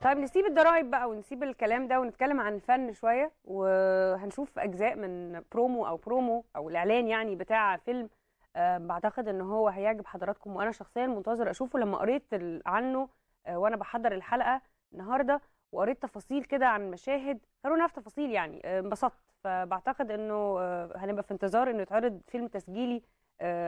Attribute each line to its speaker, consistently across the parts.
Speaker 1: طيب نسيب الضرايب بقى ونسيب الكلام ده ونتكلم عن الفن شويه وهنشوف اجزاء من برومو او برومو او الاعلان يعني بتاع فيلم آه، بعتقد ان هو هيعجب حضراتكم وانا شخصيا منتظر اشوفه لما قريت عنه آه، وانا بحضر الحلقه النهارده وقريت تفاصيل كده عن مشاهد خلونا في تفاصيل يعني آه، انبسطت فبعتقد انه هنبقى في انتظار انه يتعرض فيلم تسجيلي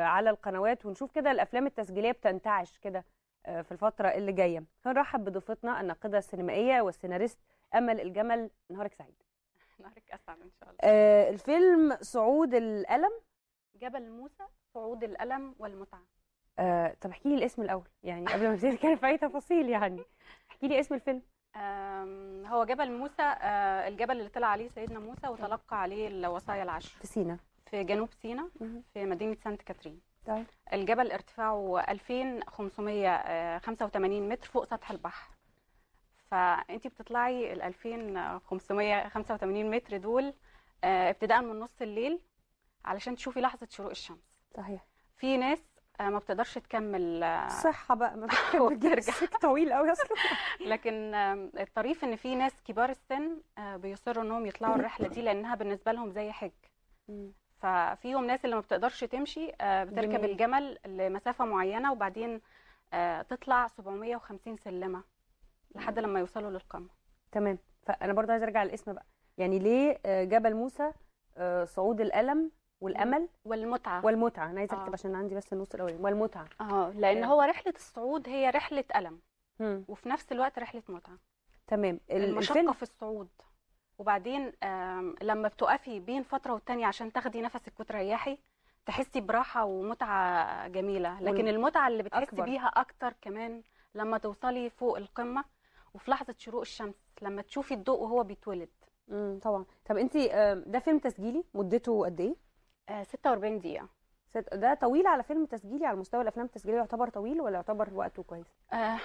Speaker 1: على القنوات ونشوف كده الافلام التسجيليه بتنتعش كده آه، في الفترة اللي جاية هنرحب بضيفتنا الناقدة السينمائية والسيناريست أمل الجمل نهارك سعيد
Speaker 2: نهارك أسعد إن شاء الله
Speaker 1: آه الفيلم صعود الألم
Speaker 2: جبل موسى صعود الألم والمتعة
Speaker 1: آه طب احكي لي الاسم الأول يعني قبل ما نبتدي نتكلم في أي تفاصيل يعني
Speaker 2: احكي لي اسم الفيلم هو جبل موسى آه الجبل اللي طلع عليه سيدنا موسى وتلقى عليه الوصايا العشر في سينا في جنوب سينا في مدينة سانت كاترين طيب. الجبل ارتفاعه 2585 متر فوق سطح البحر فانت بتطلعي ال 2585 متر دول آه، ابتداء من نص الليل علشان تشوفي لحظه شروق الشمس صحيح في ناس آه، ما بتقدرش تكمل آه، صحة بقى ما بترجع طويل قوي اصلا لكن الطريف ان في ناس كبار السن بيصروا انهم يطلعوا الرحله دي لانها بالنسبه لهم زي حج ففيهم ناس اللي ما بتقدرش تمشي آه، بتركب جميل. الجمل لمسافه معينه وبعدين آه، تطلع 750 سلمه لحد لما يوصلوا للقمه
Speaker 1: تمام فانا برضه عايزه ارجع للاسم بقى يعني ليه آه، جبل موسى صعود الالم والامل والمتعه والمتعه انا عايزه اكتب آه. عشان عندي بس النص الاولاني والمتعه اه لان هو
Speaker 2: رحله الصعود هي رحله الم وفي نفس الوقت رحله متعه
Speaker 1: تمام المشقه الفيلم.
Speaker 2: في الصعود وبعدين لما بتقفي بين فتره والتانيه عشان تاخدي نفسك وتريحي تحسي براحه ومتعه جميله لكن المتعه اللي بتحسي أكبر. بيها اكتر كمان لما توصلي فوق القمه وفي لحظه شروق الشمس لما تشوفي الضوء وهو بيتولد امم طبعا طب انت آه، ده فيلم تسجيلي مدته قد ايه 46 آه، دقيقه ده طويل على
Speaker 1: فيلم تسجيلي على مستوى الافلام التسجيليه يعتبر طويل ولا يعتبر وقته كويس
Speaker 2: آه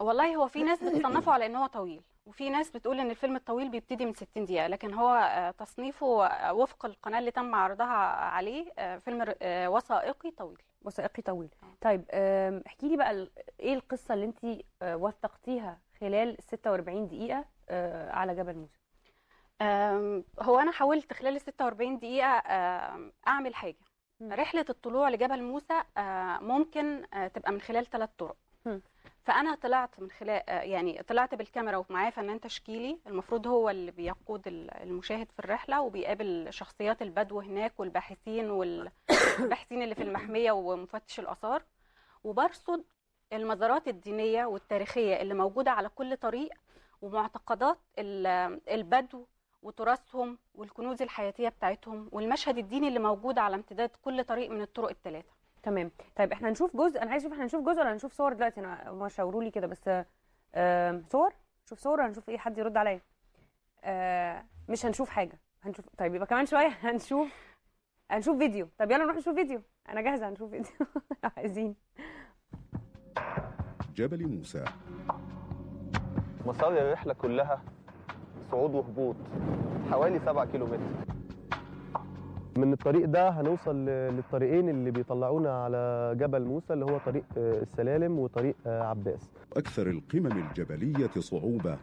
Speaker 2: والله هو في ناس بتصنفه على ان هو طويل وفي ناس بتقول ان الفيلم الطويل بيبتدي من 60 دقيقه لكن هو آه، تصنيفه آه، وفق القناه اللي تم عرضها عليه آه، فيلم وثائقي طويل
Speaker 1: وثائقي طويل طيب احكي لي بقى ايه القصه اللي انت وثقتيها
Speaker 2: خلال 46 دقيقه على جبل موسى هو انا حاولت خلال ال 46 دقيقه اعمل حاجه رحله الطلوع لجبل موسى ممكن تبقى من خلال ثلاث طرق فانا طلعت من خلال آه، يعني طلعت بالكاميرا ومعايا فنان تشكيلي المفروض هو اللي بيقود المشاهد في الرحله وبيقابل شخصيات البدو هناك والباحثين والباحثين اللي في المحميه ومفتش الاثار وبرصد المزارات الدينيه والتاريخيه اللي موجوده على كل طريق ومعتقدات البدو وتراثهم والكنوز الحياتيه بتاعتهم والمشهد الديني اللي موجود على امتداد كل طريق من الطرق الثلاثه
Speaker 1: تمام طيب احنا هنشوف جزء انا عايز اشوف احنا هنشوف جزء ولا هنشوف صور دلوقتي انا ما شاوروا لي كده بس آه صور نشوف صور هنشوف ايه حد يرد عليا آه مش هنشوف حاجه هنشوف طيب يبقى كمان شويه هنشوف هنشوف فيديو طب يلا نروح نشوف فيديو انا جاهزه هنشوف فيديو عايزين جبل موسى مسار الرحله كلها صعود وهبوط حوالي 7
Speaker 2: كيلومتر من الطريق ده هنوصل للطريقين اللي بيطلعونا على جبل موسى اللي هو طريق آه، السلالم وطريق آه، عباس أكثر القمم
Speaker 1: الجبلية صعوبة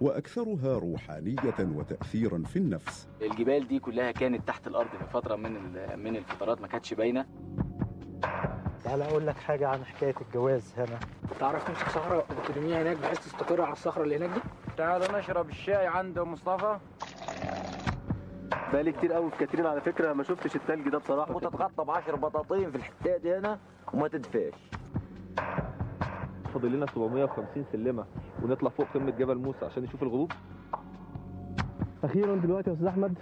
Speaker 1: وأكثرها روحانية وتأثيرا في النفس
Speaker 2: الجبال دي كلها كانت تحت الأرض في فترة من من الفترات ما كانتش باينة تعال يعني أقول لك حاجة عن حكاية الجواز هنا تعرف تمسك صحراء وترميها هناك بحيث تستقر على الصخرة اللي هناك دي تعال نشرب الشاي عند مصطفى بقالي كتير قوي في كاترين على فكره ما شفتش التلج ده بصراحه وتتغطى ب 10 بطاطين في الحته دي هنا وما تدفاش فاضل لنا 750 سلمه ونطلع فوق قمه جبل موسى عشان نشوف الغروب اخيرا دلوقتي يا استاذ احمد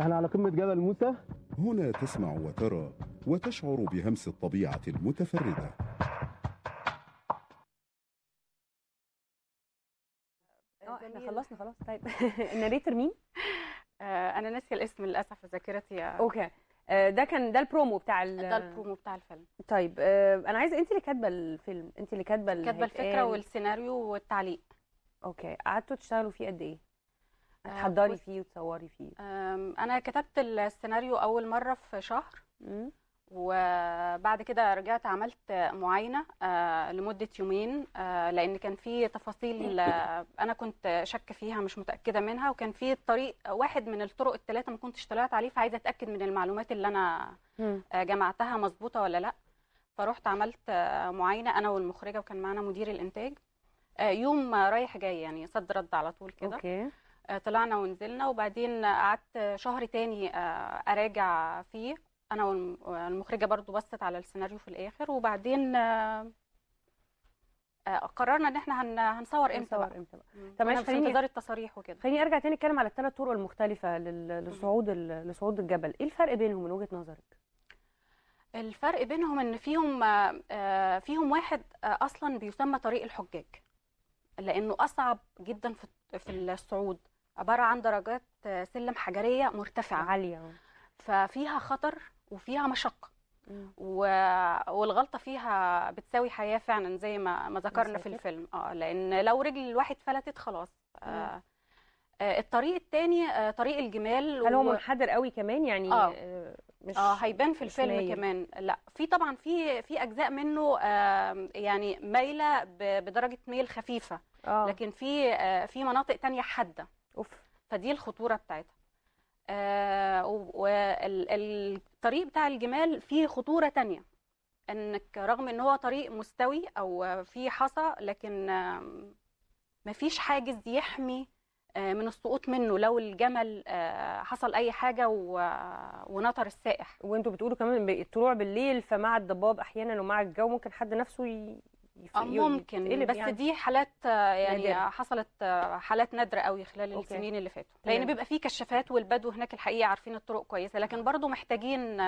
Speaker 1: احنا على قمه جبل موسى هنا تسمع وترى وتشعر بهمس الطبيعه المتفرده اه احنا خلصنا خلاص طيب
Speaker 2: الناريتر مين آه، انا ناسيه الاسم للاسف في ذاكرتي آه. اوكي آه، ده كان ده البرومو بتاع ال... ده البرومو بتاع الفيلم
Speaker 1: طيب انا عايزه انت اللي كاتبه الفيلم انت اللي كاتبه كاتبه الفكره
Speaker 2: والسيناريو والتعليق
Speaker 1: اوكي قعدتوا تشتغلوا فيه قد ايه تحضري فيه وتصوري
Speaker 2: فيه انا كتبت السيناريو اول مره في شهر مم. وبعد كده رجعت عملت معاينه آه، لمده يومين آه، لان كان في تفاصيل آه، انا كنت شك فيها مش متاكده منها وكان في طريق واحد من الطرق الثلاثه ما كنتش طلعت عليه فعايزه اتاكد من المعلومات اللي انا جمعتها مظبوطه ولا لا فروحت عملت معاينه انا والمخرجه وكان معانا مدير الانتاج يوم رايح جاي يعني صد رد على طول كده اوكي طلعنا ونزلنا وبعدين قعدت شهر تاني اراجع فيه انا والمخرجه برضو بصت على السيناريو في الاخر وبعدين آه، آه، قررنا ان احنا هنصور امتى هنصور امتى بقى طب معلش خليني انتظار التصاريح وكده
Speaker 1: خليني ارجع تاني اتكلم على الثلاث طرق المختلفه للصعود لصعود لصعود الجبل ايه الفرق بينهم من وجهه نظرك
Speaker 2: الفرق بينهم ان فيهم آه، فيهم واحد اصلا بيسمى طريق الحجاج لانه اصعب جدا في في الصعود عباره عن درجات سلم حجريه مرتفعه عاليه ففيها خطر وفيها مشقه و... والغلطه فيها بتساوي حياه فعلا زي ما ما ذكرنا في الفيلم اه لان لو رجل الواحد فلتت خلاص آه, آه، الطريق الثاني آه طريق الجمال هل هو منحدر قوي كمان يعني آه. آه، مش اه هيبان في الفيلم مية. كمان لا في طبعا في في اجزاء منه آه يعني مايله بدرجه ميل خفيفه آه. لكن في آه في مناطق تانية حاده اوف فدي الخطوره بتاعتها آه الطريق بتاع الجمال فيه خطورة تانية انك رغم ان هو طريق مستوي او فيه حصى لكن مفيش حاجز يحمي آه، من السقوط منه لو الجمل آه، حصل اي حاجه آه، ونطر السائح وانتوا بتقولوا كمان الطلوع بالليل فمع الضباب
Speaker 1: احيانا ومع الجو ممكن حد نفسه آه، ممكن بس يعني دي
Speaker 2: حالات آه، يعني نادرة. حصلت آه، حالات نادره قوي خلال أوكي. السنين اللي فاتوا لان بيبقى في كشافات والبدو هناك الحقيقه عارفين الطرق كويسه لكن برضو محتاجين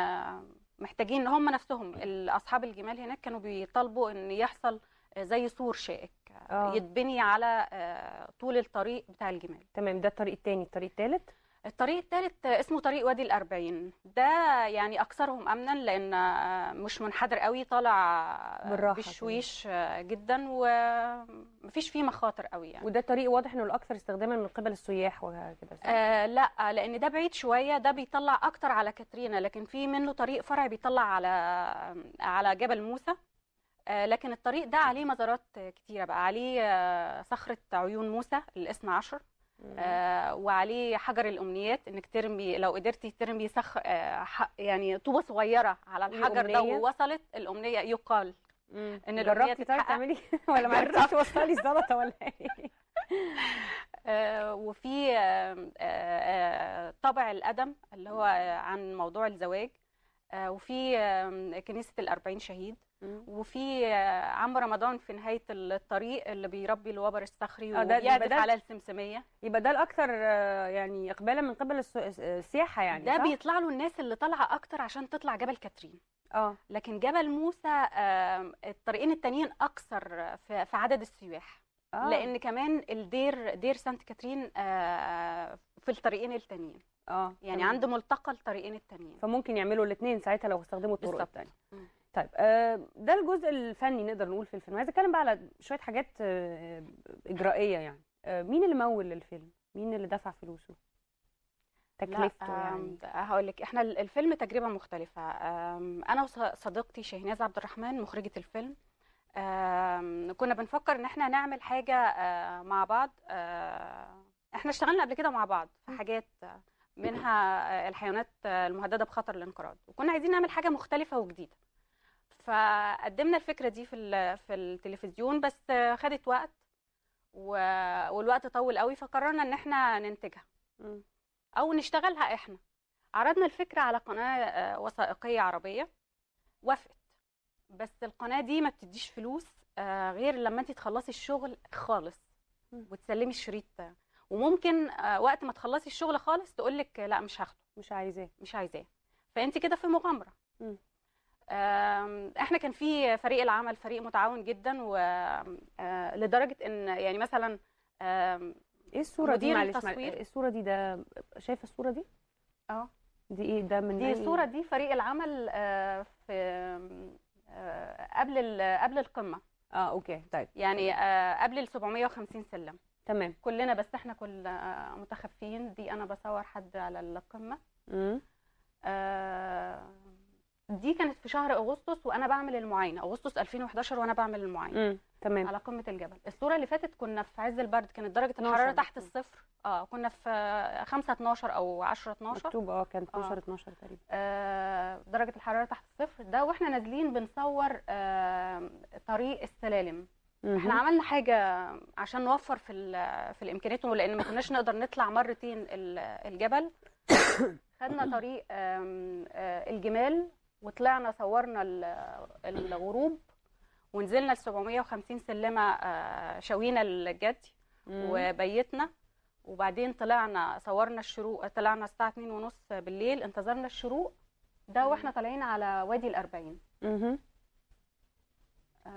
Speaker 2: محتاجين هم نفسهم اصحاب الجمال هناك كانوا بيطالبوا ان يحصل زي سور شائك أوه. يتبني على طول الطريق بتاع الجمال تمام ده الطريق الثاني الطريق الثالث الطريق الثالث اسمه طريق وادي الأربعين ده يعني أكثرهم أمنا لأن آه، مش منحدر قوي طالع آه، بشويش آه، جدا ومفيش فيه مخاطر قوي يعني. وده
Speaker 1: طريق واضح إنه الأكثر استخداما من قبل السياح وكده
Speaker 2: آه لا لأن ده بعيد شوية ده بيطلع أكتر على كاترينا لكن في منه طريق فرع بيطلع على على جبل موسى لكن الطريق ده عليه مزارات كتيرة بقى عليه صخرة عيون موسى الاسم عشر آه وعليه حجر الامنيات انك ترمي لو قدرتي ترمي صخ آه يعني طوبه صغيره على الحجر ده ووصلت الامنيه يقال مم. ان جربتي طيب تعرفي تعملي ولا ما عرفتيش توصلي الزلطه ولا ايه آه، وفي آه، آه، طبع الادم اللي هو عن موضوع الزواج وفي كنيسه الأربعين شهيد وفي عم رمضان في نهايه الطريق اللي بيربي الوبر الصخري آه، وبيقدف على السمسميه
Speaker 1: يبقى ده الاكثر آه، يعني اقبالا من قبل آه، السياحه يعني ده بيطلع
Speaker 2: له الناس اللي طالعه اكتر عشان تطلع جبل كاترين اه لكن جبل موسى الطريقين التانيين اكثر في عدد السياح آه. لان كمان الدير دير سانت كاترين في الطريقين التانيين اه يعني عنده ملتقى الطريقين التانيين
Speaker 1: فممكن يعملوا الاثنين ساعتها لو استخدموا الطرق الثانيه طيب آه، ده الجزء الفني نقدر نقول في الفيلم عايز اتكلم بقى على شويه حاجات آه، اجرائيه يعني
Speaker 2: آه، مين اللي مول للفيلم مين اللي دفع فلوسه
Speaker 1: تكلفته يعني
Speaker 2: هقول لك احنا الفيلم تجربه مختلفه انا وصديقتي شهناز عبد الرحمن مخرجه الفيلم كنا بنفكر ان احنا نعمل حاجه مع بعض احنا اشتغلنا قبل كده مع بعض في حاجات منها الحيوانات المهدده بخطر الانقراض وكنا عايزين نعمل حاجه مختلفه وجديده فقدمنا الفكره دي في في التلفزيون بس خدت وقت والوقت طول قوي فقررنا ان احنا ننتجها او نشتغلها احنا عرضنا الفكره على قناه آه، وثائقيه عربيه وافقت بس القناه دي ما بتديش فلوس آه، غير لما انت تخلصي الشغل خالص وتسلمي الشريط وممكن آه، وقت ما تخلصي الشغل خالص تقول لك لا مش هاخده مش عايزاه مش عايزاه فانت كده في مغامره احنا كان في فريق العمل فريق متعاون جدا و آه، لدرجه ان يعني مثلا ايه الصوره دي معلش إيه
Speaker 1: الصوره دي ده شايفه الصوره دي اه دي ايه ده من دي الصوره
Speaker 2: دي فريق العمل آه، في آه، قبل قبل القمه
Speaker 1: اه اوكي طيب
Speaker 2: يعني قبل ال 750 سلم تمام كلنا بس احنا كل متخفين دي انا بصور حد على القمه امم آه دي كانت في شهر اغسطس وانا بعمل المعاينه اغسطس 2011 وانا بعمل المعاينه تمام على قمه الجبل الصوره اللي فاتت كنا في عز البرد كانت درجه الحراره تحت الصفر اه كنا في 5 12 او 10 12 مكتوب
Speaker 1: اه كان 12 12 تقريبا
Speaker 2: آه درجه الحراره تحت الصفر ده واحنا نازلين بنصور آه طريق السلالم مم. احنا عملنا حاجه عشان نوفر في في الامكانيات لان ما كناش نقدر نطلع مرتين الجبل خدنا طريق آه الجمال وطلعنا صورنا الغروب ونزلنا ال 750 سلمه آه، شوينا الجدي وبيتنا وبعدين طلعنا صورنا الشروق طلعنا الساعه 2 ونص بالليل انتظرنا الشروق ده واحنا طالعين على وادي الأربعين اها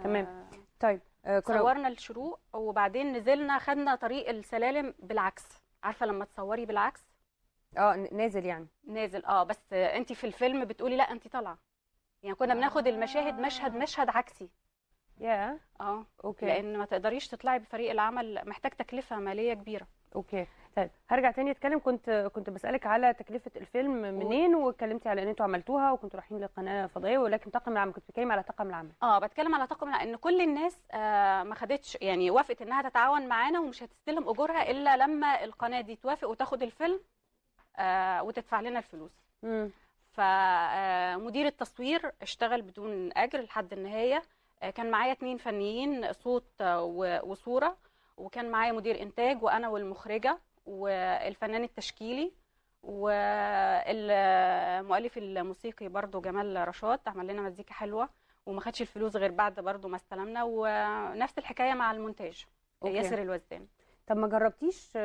Speaker 1: تمام طيب آه، صورنا
Speaker 2: الشروق وبعدين نزلنا خدنا طريق السلالم بالعكس عارفه لما تصوري بالعكس
Speaker 1: اه نازل
Speaker 2: يعني نازل اه بس انت في الفيلم بتقولي لا انت طالعه يعني كنا آه. بناخد المشاهد مشهد مشهد عكسي يا yeah. اه اوكي لان ما تقدريش تطلعي بفريق العمل محتاج تكلفه ماليه كبيره
Speaker 1: اوكي طيب هرجع تاني اتكلم كنت كنت بسالك على تكلفه الفيلم منين واتكلمتي على ان انتوا عملتوها وكنتوا رايحين للقناه الفضائيه ولكن طاقم العمل كنت بتكلمي على طاقم العمل
Speaker 2: اه بتكلم على طاقم العمل ان كل الناس آه ما خدتش يعني وافقت انها تتعاون معانا ومش هتستلم اجورها الا لما القناه دي توافق وتاخد الفيلم آه، وتدفع لنا الفلوس فمدير آه، التصوير اشتغل بدون اجر لحد النهايه آه، كان معايا اتنين فنيين صوت وصوره وكان معايا مدير انتاج وانا والمخرجه والفنان التشكيلي والمؤلف الموسيقي برضو جمال رشاد عمل لنا مزيكا حلوه وما خدش الفلوس غير بعد برضو ما استلمنا ونفس الحكايه مع المونتاج ياسر الوزان
Speaker 1: طب ما جربتيش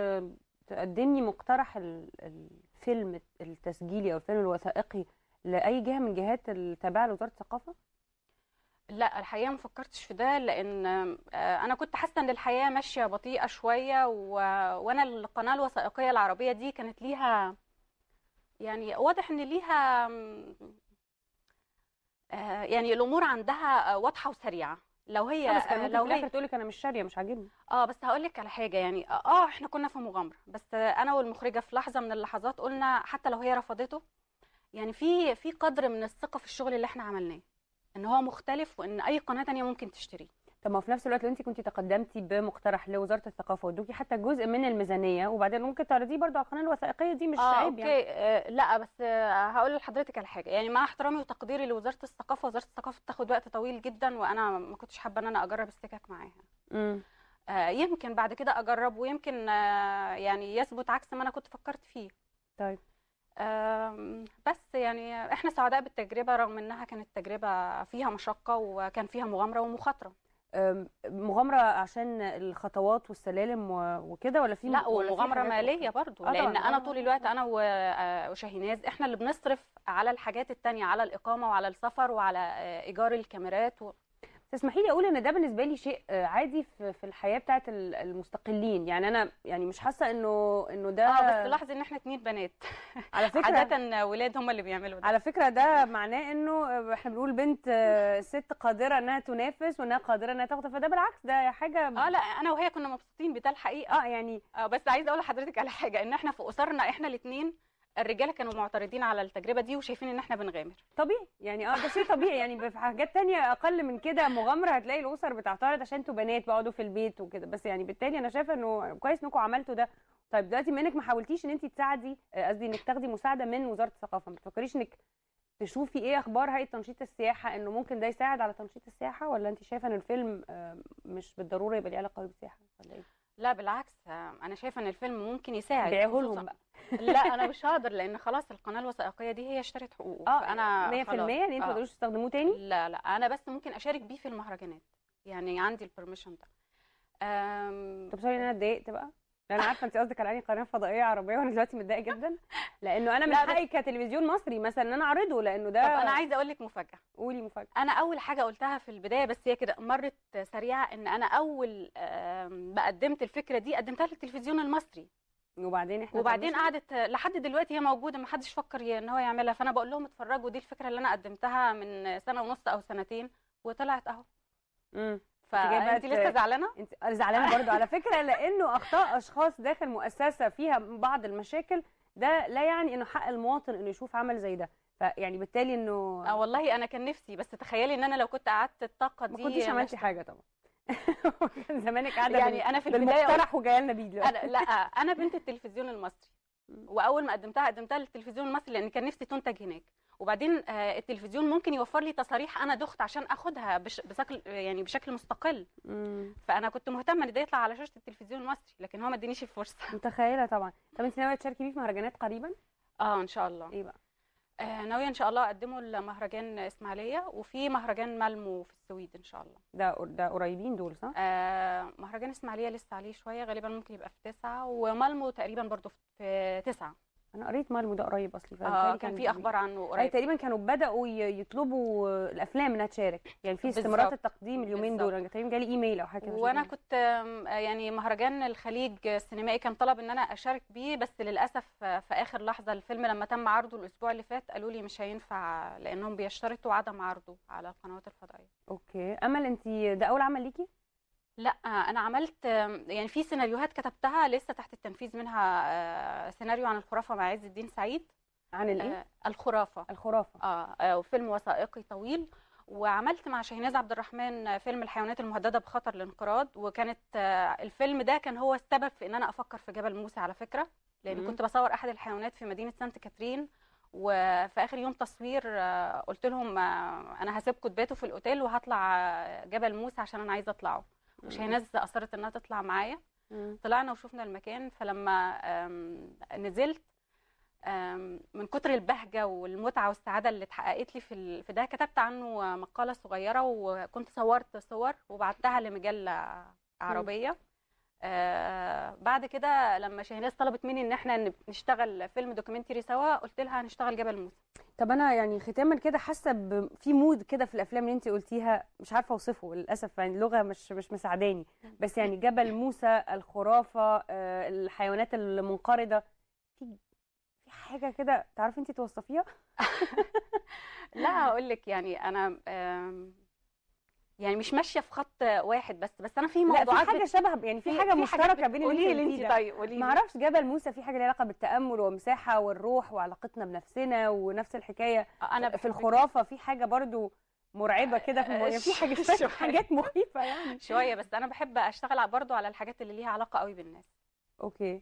Speaker 1: تقدمني مقترح الفيلم التسجيلي او الفيلم الوثائقي لاي جهه من جهات التابعه لوزاره الثقافه
Speaker 2: لا الحقيقه ما فكرتش في ده لان آه، انا كنت حاسه ان الحياه ماشيه بطيئه شويه و... وانا القناه الوثائقيه العربيه دي كانت ليها يعني واضح ان ليها آه، يعني الامور عندها واضحه وسريعه لو هي آه، لو هي بتقول لك انا مش شاريه مش عاجبني اه بس هقول لك على حاجه يعني آه،, اه احنا كنا في مغامره بس انا والمخرجه في لحظه من اللحظات قلنا حتى لو هي رفضته يعني في في قدر من الثقه في الشغل اللي احنا عملناه ان هو مختلف وان اي قناه تانية ممكن تشتريه
Speaker 1: طب ما في نفس الوقت لو انت كنت تقدمتي بمقترح لوزاره الثقافه وادوكي حتى جزء من الميزانيه وبعدين ممكن تعرضيه برضو على القناه الوثائقيه دي مش آه عيب يعني اوكي
Speaker 2: آه لا بس آه هقول لحضرتك على حاجه يعني مع احترامي وتقديري لوزاره الثقافه وزاره الثقافه بتاخد وقت طويل جدا وانا ما كنتش حابه ان انا اجرب السكك معاها امم آه يمكن بعد كده اجرب ويمكن آه يعني يثبت عكس ما انا كنت فكرت فيه طيب بس يعني احنا سعداء بالتجربه رغم انها كانت تجربه فيها مشقه وكان فيها مغامره ومخاطره
Speaker 1: مغامره عشان الخطوات والسلالم وكده ولا في لا ومغامره ماليه برضو آه لان انا آه،
Speaker 2: طول آه، الوقت آه. انا وشاهيناز احنا اللي بنصرف على الحاجات التانية على الاقامه وعلى السفر وعلى ايجار الكاميرات و...
Speaker 1: تسمحي لي اقول ان ده بالنسبه لي شيء آه، عادي في الحياه بتاعه المستقلين يعني انا يعني مش حاسه انه انه ده اه بس لاحظ
Speaker 2: ان احنا اتنين بنات على فكره عاده ولاد هم اللي بيعملوا ده
Speaker 1: على فكره ده معناه انه احنا بنقول بنت آه، ست
Speaker 2: قادره انها تنافس وانها قادره انها تاخد فده بالعكس ده حاجه اه لا انا وهي كنا مبسوطين بده الحقيقه اه يعني اه بس عايزه اقول لحضرتك على حاجه ان احنا في اسرنا احنا الاثنين الرجاله كانوا معترضين على التجربه دي وشايفين ان احنا بنغامر طبيعي يعني اه ده شيء طبيعي يعني في حاجات تانية
Speaker 1: اقل من كده مغامره هتلاقي الاسر بتعترض عشان انتوا بنات بقعدوا في البيت وكده بس يعني بالتالي انا شايفه انه كويس انكم عملتوا ده طيب دلوقتي بما انك ما حاولتيش ان انت تساعدي آه، قصدي انك تاخدي مساعده من وزاره الثقافه ما تفكريش انك تشوفي ايه اخبار هيئه تنشيط السياحه انه ممكن ده يساعد على تنشيط السياحه ولا انت شايفه ان الفيلم آه، مش بالضروره يبقى ليه علاقه بالسياحه ولا ايه
Speaker 2: لا بالعكس انا شايفه ان الفيلم ممكن يساعد بيعيه لهم بقى لا انا مش هقدر لان خلاص القناه الوثائقيه دي هي اشترت حقوقه اه انا 100% يعني انتوا آه. ما تقدروش تستخدموه تاني لا لا انا بس ممكن اشارك بيه في المهرجانات يعني عندي البرميشن ده طب سوري
Speaker 1: ان انا اتضايقت بقى انا عارفه انت قصدك على اي قناه فضائيه عربيه وانا دلوقتي متضايقه جدا لانه انا من حقي
Speaker 2: كتلفزيون مصري مثلا ان انا اعرضه لانه ده طب انا عايزه اقول لك مفاجاه قولي مفاجاه انا اول حاجه قلتها في البدايه بس هي كده مرت سريعه ان انا اول ما قدمت الفكره دي قدمتها للتلفزيون المصري وبعدين احنا وبعدين قعدت لحد دلوقتي هي موجوده ما حدش فكر ان هو يعملها فانا بقول لهم اتفرجوا دي الفكره اللي انا قدمتها من سنه ونص او سنتين وطلعت اهو امم فانت لسه زعلانه انت زعلانه برضو على
Speaker 1: فكره لانه اخطاء اشخاص داخل مؤسسه فيها بعض المشاكل ده لا يعني انه حق المواطن انه يشوف عمل زي ده فيعني بالتالي انه اه
Speaker 2: والله انا كان نفسي بس تخيلي ان انا لو كنت قعدت الطاقه دي ما كنتش عملتي
Speaker 1: حاجه طبعا كان زمانك
Speaker 2: قاعده يعني انا في البدايه بالمقترح وجايه لنا بيه دلوقتي لا انا بنت التلفزيون المصري واول ما قدمتها قدمتها للتلفزيون المصري لان كان نفسي تنتج هناك وبعدين آه، التلفزيون ممكن يوفر لي تصاريح انا دخت عشان اخدها بشكل يعني بشكل مستقل مم. فانا كنت مهتمه ان ده يطلع على شاشه التلفزيون المصري لكن هو ما ادانيش الفرصه متخيله طبعا طب انت ناويه تشاركي بيه في مهرجانات قريبا اه ان شاء الله ايه بقى آه ناويه ان شاء الله اقدمه لمهرجان اسماعيليه وفي مهرجان مالمو في السويد ان شاء الله
Speaker 1: ده ده قريبين دول صح آه
Speaker 2: مهرجان اسماعيليه لسه عليه شويه غالبا ممكن يبقى في تسعة ومالمو تقريبا برضو في تسعة
Speaker 1: انا قريت مالمو ده قريب اصلا اه كان في اخبار عنه يعني قريب تقريبا كانوا بداوا يطلبوا الافلام انها تشارك يعني في استمرارات التقديم اليومين دول يعني انا تقريبا جالي ايميل او حاجه وانا
Speaker 2: كنت يعني مهرجان الخليج السينمائي كان طلب ان انا اشارك بيه بس للاسف في اخر لحظه الفيلم لما تم عرضه الاسبوع اللي فات قالوا لي مش هينفع لانهم بيشترطوا عدم عرضه على القنوات الفضائيه
Speaker 1: اوكي امل انت ده اول عمل ليكي
Speaker 2: لا انا عملت يعني في سيناريوهات كتبتها لسه تحت التنفيذ منها آه، سيناريو عن الخرافه مع عز الدين سعيد عن الايه آه، الخرافه الخرافه آه،, اه وفيلم وثائقي طويل وعملت مع شهناز عبد الرحمن فيلم الحيوانات المهدده بخطر الانقراض وكانت الفيلم ده كان هو السبب في ان انا افكر في جبل موسى على فكره لان كنت بصور احد الحيوانات في مدينه سانت كاترين وفي اخر يوم تصوير قلت لهم انا هسيبكم تباتوا في الاوتيل وهطلع جبل موسى عشان انا عايزه اطلعه مش هينزل اصرت انها تطلع معايا طلعنا وشفنا المكان فلما نزلت من كتر البهجه والمتعه والسعاده اللي اتحققت لي في في ده كتبت عنه مقاله صغيره وكنت صورت صور وبعتها لمجله عربيه آه، بعد كده لما شهناز طلبت مني ان احنا نشتغل فيلم دوكيومنتري سوا قلت لها هنشتغل جبل موسى
Speaker 1: طب انا يعني ختاما كده حاسه في مود كده في الافلام اللي انت قلتيها مش عارفه اوصفه للاسف يعني اللغه مش مش مساعداني بس يعني جبل موسى الخرافه آه، الحيوانات المنقرضه في في حاجه كده تعرفي انت توصفيها
Speaker 2: لا هقول لك يعني انا يعني مش ماشيه في خط واحد بس بس انا في موضوعات لا في حاجه شبه يعني في حاجه مشتركه بين اللي انت طيب قولي ما اعرفش
Speaker 1: جبل موسى في حاجه ليها علاقه بالتامل ومساحه والروح وعلاقتنا بنفسنا ونفس الحكايه أنا في الخرافه في حاجه برضو مرعبه كده في يعني في حاجات حاجات
Speaker 2: مخيفه يعني شويه بس انا بحب اشتغل برضو على الحاجات اللي ليها علاقه قوي بالناس
Speaker 1: اوكي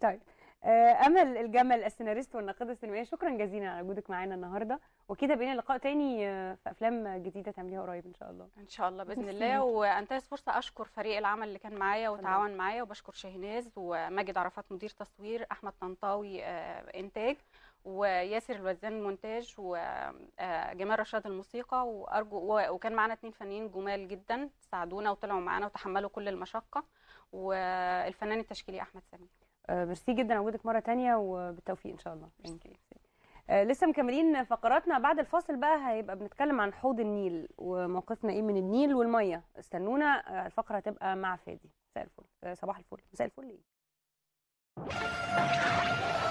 Speaker 1: طيب امل آه، الجمل السيناريست والناقده السينمائيه شكرا جزيلا على وجودك معانا النهارده وكده بينا لقاء تاني آه، في افلام جديده تعمليها قريب
Speaker 2: ان شاء الله ان شاء الله باذن الله وانتهز فرصه اشكر فريق العمل اللي كان معايا وتعاون معايا وبشكر شاهناز وماجد عرفات مدير تصوير احمد طنطاوي آه، انتاج وياسر الوزان مونتاج وجمال رشاد الموسيقى وارجو وكان معانا اتنين فنانين جمال جدا ساعدونا وطلعوا معانا وتحملوا كل المشقه والفنان التشكيلي احمد سمير
Speaker 1: ميرسي آه، جدا وجودك مره تانية وبالتوفيق ان شاء الله آه، لسه مكملين فقراتنا بعد الفاصل بقى هيبقى بنتكلم عن حوض النيل وموقفنا ايه من النيل والميه استنونا آه، الفقره هتبقى مع فادي مساء الفل صباح الفل مساء الفل ايه